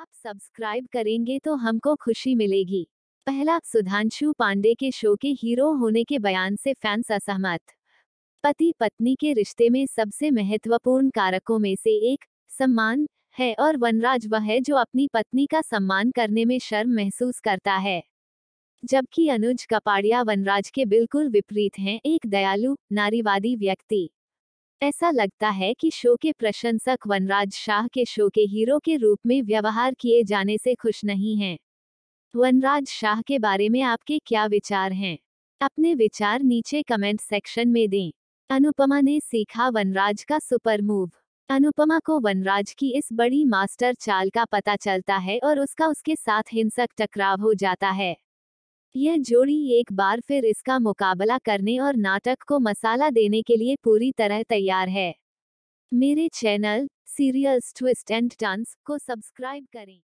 आप सब्सक्राइब करेंगे तो हमको खुशी मिलेगी पहला सुधांशु पांडे के शो के हीरो होने के बयान से फैंस असहमत पति पत्नी के रिश्ते में सबसे महत्वपूर्ण कारकों में से एक सम्मान है और वनराज वह है जो अपनी पत्नी का सम्मान करने में शर्म महसूस करता है जबकि अनुज कपाड़िया वनराज के बिल्कुल विपरीत हैं एक दयालु नारीवादी व्यक्ति ऐसा लगता है कि शो के प्रशंसक वनराज शाह के शो के हीरो के रूप में व्यवहार किए जाने से खुश नहीं हैं। वनराज शाह के बारे में आपके क्या विचार हैं अपने विचार नीचे कमेंट सेक्शन में दें अनुपमा ने सीखा वनराज का सुपर मूव अनुपमा को वनराज की इस बड़ी मास्टर चाल का पता चलता है और उसका उसके साथ हिंसक टकराव हो जाता है यह जोड़ी एक बार फिर इसका मुकाबला करने और नाटक को मसाला देने के लिए पूरी तरह तैयार है मेरे channel serials twist and turns को सब्सक्राइब करें